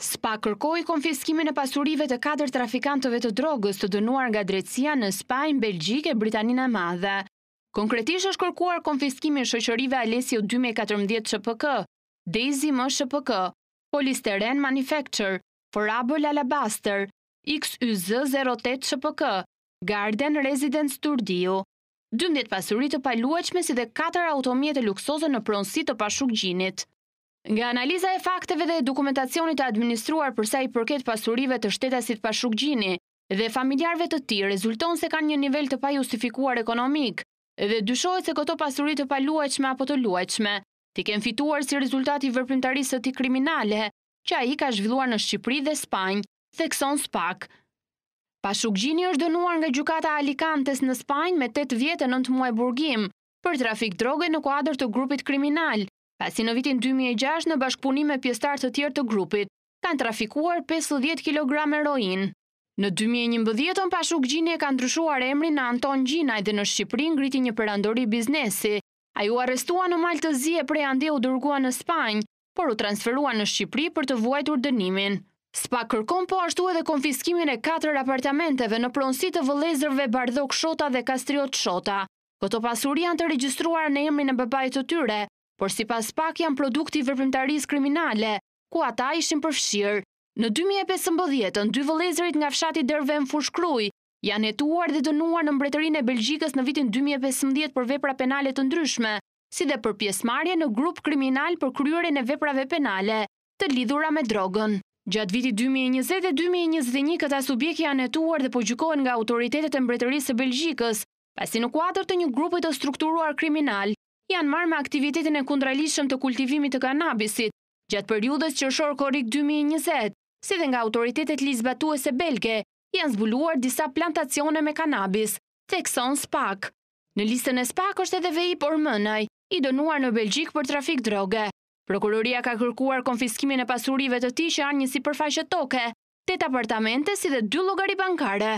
SPA kërkoj konfiskimin e pasurive të katër trafikantëve të drogës të dënuar nga drecia në Spajnë, Belgjike, Britaninë e Madhe. Konkretisht është kërkuar konfiskimin shëqërive Alessio 2014 ČPK, Daisy M. ČPK, Polisteren Manufacture, Forable Alabaster, XYZ 08 ČPK, Garden Residence Turdio, 12 pasurit të paluachme si dhe 4 automjet e luksoze në pronsi të pashuk gjinit. Nga analiza e fakteve dhe dokumentacionit të administruar përsa i përket pasurive të shtetasit pashukgjini dhe familjarve të ti rezulton se kanë një nivel të pa justifikuar ekonomik dhe dyshojt se këto pasurit të pa luajqme apo të luajqme ti kem fituar si rezultati vërprimtarisë të ti kriminale që a i ka zhvilluar në Shqipri dhe Spanjë, thekson spak. Pashukgjini është dënuar nga gjukata Alicantes në Spanjë me 8 vjetë e 9 muaj burgim për trafik droge në kuadrë të grupit kriminal pasi në vitin 2006 në bashkëpunim me pjestar të tjerë të grupit, kanë trafikuar 50 kg heroin. Në 2011-ën Pashuk Gjini e ka ndryshuar emrin në Anton Gjinaj dhe në Shqipëri ngriti një përandori biznesi. A ju arestua në malë të zi e prej ande u dërgua në Spanjë, por u transferua në Shqipëri për të vuajtur dënimin. Spa kërkon po ashtu edhe konfiskimin e 4 apartamenteve në pronsi të vëlezërve Bardok Shota dhe Kastriot Shota. Këto pasuri janë të regjistruar në emrin e bëbajt të tyre, por si pas pak janë produkti i veprimtarisë kriminale, ku ata ishin përfshirë. Në 2015, në dy vëlezërit nga fshati dërve në fushkruj, janë etuar dhe dënuar në mbretërin e Belgjikës në vitin 2015 për vepra penale të ndryshme, si dhe për pjesmarje në grup kriminal për kryurin e veprave penale të lidhura me drogën. Gjatë viti 2020 dhe 2021, këta subjek janë etuar dhe po gjukohen nga autoritetet e mbretërisë e Belgjikës, pasi në kuatër të një grupit të strukturuar kriminal, janë marrë me aktivitetin e kundralishëm të kultivimit të kanabisit gjatë periudës që shorë korik 2020, si dhe nga autoritetet lisbatuese belge, janë zbuluar disa plantacione me kanabis, tekson spak. Në listën e spak është edhe vej i por mënaj, i donuar në Belgjik për trafik droge. Prokuroria ka kërkuar konfiskimin e pasurive të ti që anë njësi përfaqët toke, të të apartamente si dhe dy logari bankare.